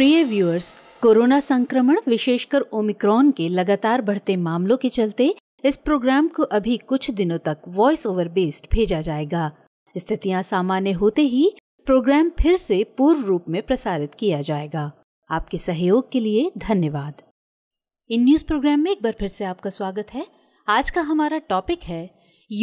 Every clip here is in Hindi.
प्रिय व्यूअर्स कोरोना संक्रमण विशेषकर ओमिक्रॉन के लगातार बढ़ते मामलों के चलते इस प्रोग्राम को अभी कुछ दिनों तक वॉइस ओवर बेस्ड भेजा जाएगा स्थितियां सामान्य होते ही प्रोग्राम फिर से पूर्व रूप में प्रसारित किया जाएगा आपके सहयोग के लिए धन्यवाद इन न्यूज प्रोग्राम में एक बार फिर से आपका स्वागत है आज का हमारा टॉपिक है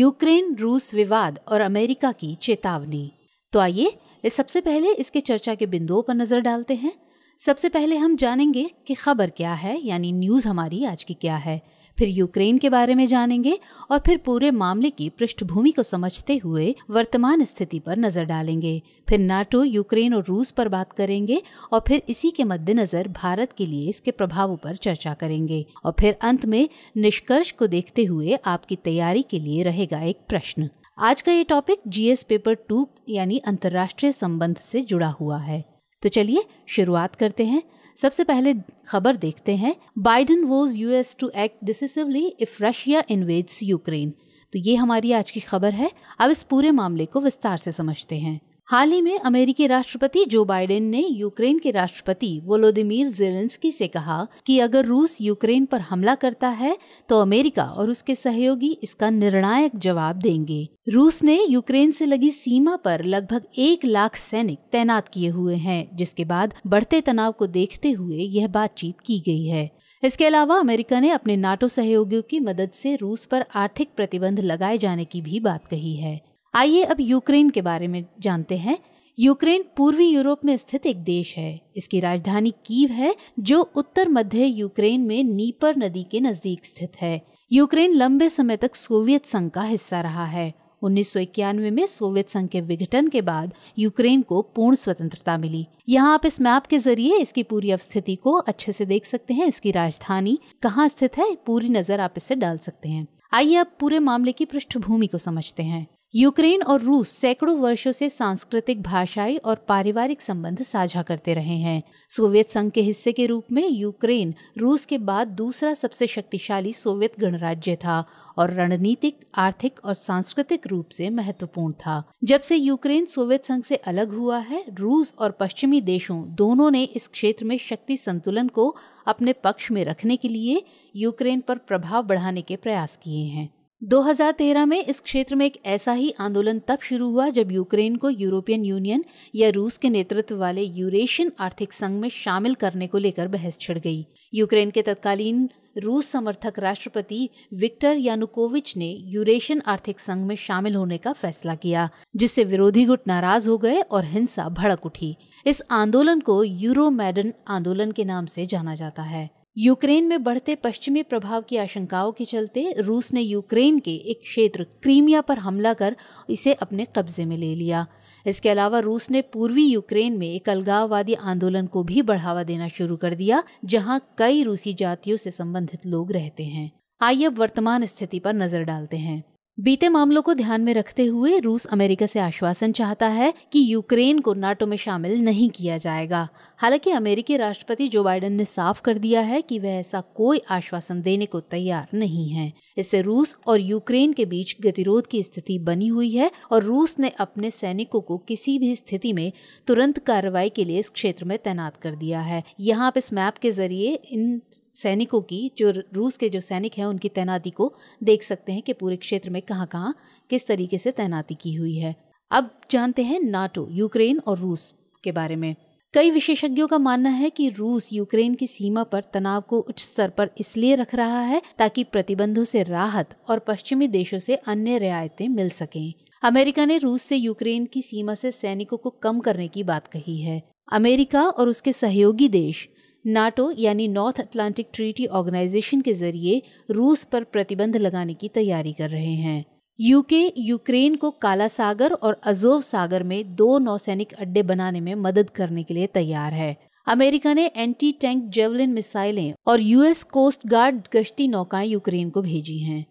यूक्रेन रूस विवाद और अमेरिका की चेतावनी तो आइए इस सबसे पहले इसके चर्चा के बिंदुओं पर नजर डालते हैं सबसे पहले हम जानेंगे कि खबर क्या है यानी न्यूज़ हमारी आज की क्या है फिर यूक्रेन के बारे में जानेंगे और फिर पूरे मामले की पृष्ठभूमि को समझते हुए वर्तमान स्थिति पर नजर डालेंगे फिर नाटो यूक्रेन और रूस पर बात करेंगे और फिर इसी के मद्देनजर भारत के लिए इसके प्रभावों पर चर्चा करेंगे और फिर अंत में निष्कर्ष को देखते हुए आपकी तैयारी के लिए रहेगा एक प्रश्न आज का ये टॉपिक जीएस पेपर टू यानी अंतर्राष्ट्रीय संबंध से जुड़ा हुआ है तो चलिए शुरुआत करते हैं सबसे पहले खबर देखते हैं Biden vows US to act decisively if Russia invades Ukraine तो ये हमारी आज की खबर है अब इस पूरे मामले को विस्तार से समझते हैं हाल ही में अमेरिकी राष्ट्रपति जो बाइडेन ने यूक्रेन के राष्ट्रपति वोलोदिमिर जेलेंस्की से कहा कि अगर रूस यूक्रेन पर हमला करता है तो अमेरिका और उसके सहयोगी इसका निर्णायक जवाब देंगे रूस ने यूक्रेन से लगी सीमा पर लगभग एक लाख सैनिक तैनात किए हुए हैं जिसके बाद बढ़ते तनाव को देखते हुए यह बातचीत की गई है इसके अलावा अमेरिका ने अपने नाटो सहयोगियों की मदद से रूस पर आर्थिक प्रतिबंध लगाए जाने की भी बात कही है आइए अब यूक्रेन के बारे में जानते हैं यूक्रेन पूर्वी यूरोप में स्थित एक देश है इसकी राजधानी कीव है जो उत्तर मध्य यूक्रेन में नीपर नदी के नजदीक स्थित है यूक्रेन लंबे समय तक सोवियत संघ का हिस्सा रहा है उन्नीस में सोवियत संघ के विघटन के बाद यूक्रेन को पूर्ण स्वतंत्रता मिली यहाँ आप इस मैप के जरिए इसकी पूरी अवस्थिति को अच्छे से देख सकते हैं इसकी राजधानी कहाँ स्थित है पूरी नजर आप इससे डाल सकते हैं आइए आप पूरे मामले की पृष्ठभूमि को समझते हैं यूक्रेन और रूस सैकड़ों वर्षों से सांस्कृतिक भाषाई और पारिवारिक संबंध साझा करते रहे हैं सोवियत संघ के हिस्से के रूप में यूक्रेन रूस के बाद दूसरा सबसे शक्तिशाली सोवियत गणराज्य था और रणनीतिक आर्थिक और सांस्कृतिक रूप से महत्वपूर्ण था जब से यूक्रेन सोवियत संघ से अलग हुआ है रूस और पश्चिमी देशों दोनों ने इस क्षेत्र में शक्ति संतुलन को अपने पक्ष में रखने के लिए यूक्रेन पर प्रभाव बढ़ाने के प्रयास किए हैं 2013 में इस क्षेत्र में एक ऐसा ही आंदोलन तब शुरू हुआ जब यूक्रेन को यूरोपियन यूनियन या रूस के नेतृत्व वाले यूरेशियन आर्थिक संघ में शामिल करने को लेकर बहस छिड़ गई यूक्रेन के तत्कालीन रूस समर्थक राष्ट्रपति विक्टर यानुकोविच ने यूरेशियन आर्थिक संघ में शामिल होने का फैसला किया जिससे विरोधी गुट नाराज हो गए और हिंसा भड़क उठी इस आंदोलन को यूरो मैडन आंदोलन के नाम से जाना जाता है यूक्रेन में बढ़ते पश्चिमी प्रभाव की आशंकाओं के चलते रूस ने यूक्रेन के एक क्षेत्र क्रीमिया पर हमला कर इसे अपने कब्जे में ले लिया इसके अलावा रूस ने पूर्वी यूक्रेन में एक अलगाववादी आंदोलन को भी बढ़ावा देना शुरू कर दिया जहां कई रूसी जातियों से संबंधित लोग रहते हैं आइए अब वर्तमान स्थिति पर नजर डालते हैं बीते मामलों को ध्यान में रखते हुए रूस अमेरिका से आश्वासन चाहता है कि यूक्रेन को नाटो में शामिल नहीं किया जाएगा हालांकि अमेरिकी राष्ट्रपति जो बाइडेन ने साफ कर दिया है कि वह ऐसा कोई आश्वासन देने को तैयार नहीं है इससे रूस और यूक्रेन के बीच गतिरोध की स्थिति बनी हुई है और रूस ने अपने सैनिकों को किसी भी स्थिति में तुरंत कार्रवाई के लिए इस क्षेत्र में तैनात कर दिया है यहाँ आप इस मैप के जरिए इन सैनिकों की जो रूस के जो सैनिक हैं उनकी तैनाती को देख सकते हैं कि पूरे क्षेत्र में कहाँ कहाँ किस तरीके से तैनाती की हुई है अब जानते हैं नाटो यूक्रेन और रूस के बारे में कई विशेषज्ञों का मानना है कि रूस यूक्रेन की सीमा पर तनाव को उच्च स्तर पर इसलिए रख रहा है ताकि प्रतिबंधों से राहत और पश्चिमी देशों से अन्य रियायतें मिल सकें अमेरिका ने रूस से यूक्रेन की सीमा से सैनिकों को कम करने की बात कही है अमेरिका और उसके सहयोगी देश नाटो यानी नॉर्थ अटलांटिक ट्रीटी ऑर्गेनाइजेशन के जरिए रूस पर प्रतिबंध लगाने की तैयारी कर रहे हैं यूके यूक्रेन को काला सागर और अजोव सागर में दो नौसैनिक अड्डे बनाने में मदद करने के लिए तैयार है अमेरिका ने एंटी टैंक जेवलिन मिसाइलें और यूएस कोस्ट गार्ड गश्ती नौकाएं यूक्रेन को भेजी हैं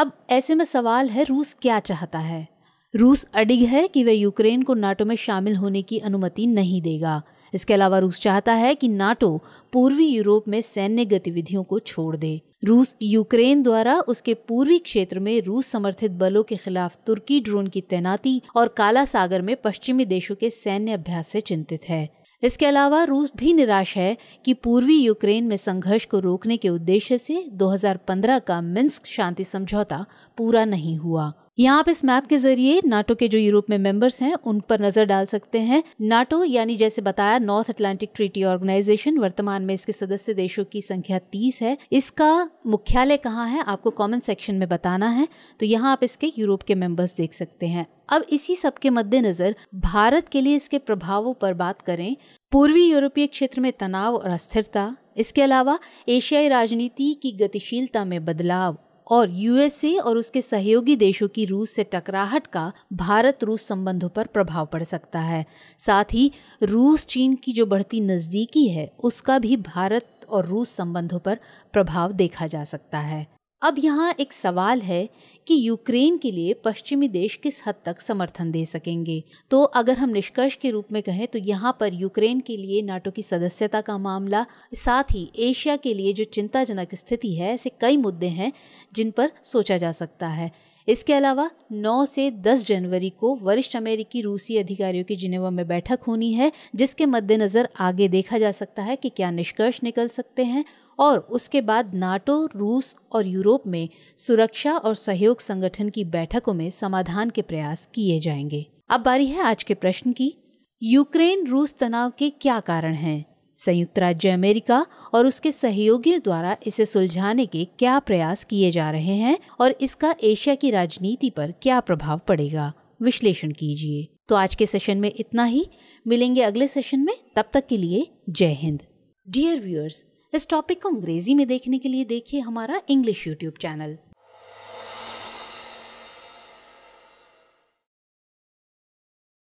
अब ऐसे में सवाल है रूस क्या चाहता है रूस अडिग है कि वह यूक्रेन को नाटो में शामिल होने की अनुमति नहीं देगा इसके अलावा रूस चाहता है कि नाटो पूर्वी यूरोप में सैन्य गतिविधियों को छोड़ दे रूस यूक्रेन द्वारा उसके पूर्वी क्षेत्र में रूस समर्थित बलों के खिलाफ तुर्की ड्रोन की तैनाती और काला सागर में पश्चिमी देशों के सैन्य अभ्यास से चिंतित है इसके अलावा रूस भी निराश है कि पूर्वी यूक्रेन में संघर्ष को रोकने के उद्देश्य से 2015 का मिन्स्क शांति समझौता पूरा नहीं हुआ यहाँ आप इस मैप के जरिए नाटो के जो यूरोप में मेंबर्स हैं उन पर नजर डाल सकते हैं नाटो यानी जैसे बताया नॉर्थ अटलांटिक ट्रीटी ऑर्गेनाइजेशन वर्तमान में इसके सदस्य देशों की संख्या तीस है इसका मुख्यालय कहाँ है आपको कमेंट सेक्शन में बताना है तो यहाँ आप इसके यूरोप के मेंबर्स देख सकते हैं अब इसी सब के मद्देनजर भारत के लिए इसके प्रभावों पर बात करें पूर्वी यूरोपीय क्षेत्र में तनाव और अस्थिरता इसके अलावा एशियाई राजनीति की गतिशीलता में बदलाव और यूएसए और उसके सहयोगी देशों की रूस से टकराहट का भारत रूस संबंधों पर प्रभाव पड़ सकता है साथ ही रूस चीन की जो बढ़ती नज़दीकी है उसका भी भारत और रूस संबंधों पर प्रभाव देखा जा सकता है अब यहाँ एक सवाल है कि यूक्रेन के लिए पश्चिमी देश किस हद तक समर्थन दे सकेंगे तो अगर हम निष्कर्ष के रूप में कहें तो यहाँ पर यूक्रेन के लिए नाटो की सदस्यता का मामला साथ ही एशिया के लिए जो चिंताजनक स्थिति है ऐसे कई मुद्दे हैं जिन पर सोचा जा सकता है इसके अलावा 9 से 10 जनवरी को वरिष्ठ अमेरिकी रूसी अधिकारियों की जिनेवा में बैठक होनी है जिसके मद्देनज़र आगे देखा जा सकता है कि क्या निष्कर्ष निकल सकते हैं और उसके बाद नाटो रूस और यूरोप में सुरक्षा और सहयोग संगठन की बैठकों में समाधान के प्रयास किए जाएंगे अब बारी है आज के प्रश्न की यूक्रेन रूस तनाव के क्या कारण हैं संयुक्त राज्य अमेरिका और उसके सहयोगियों द्वारा इसे सुलझाने के क्या प्रयास किए जा रहे हैं और इसका एशिया की राजनीति पर क्या प्रभाव पड़ेगा विश्लेषण कीजिए तो आज के सेशन में इतना ही मिलेंगे अगले सेशन में तब तक के लिए जय हिंद डियर व्यूअर्स इस टॉपिक को अंग्रेजी में देखने के लिए देखिए हमारा इंग्लिश यूट्यूब चैनल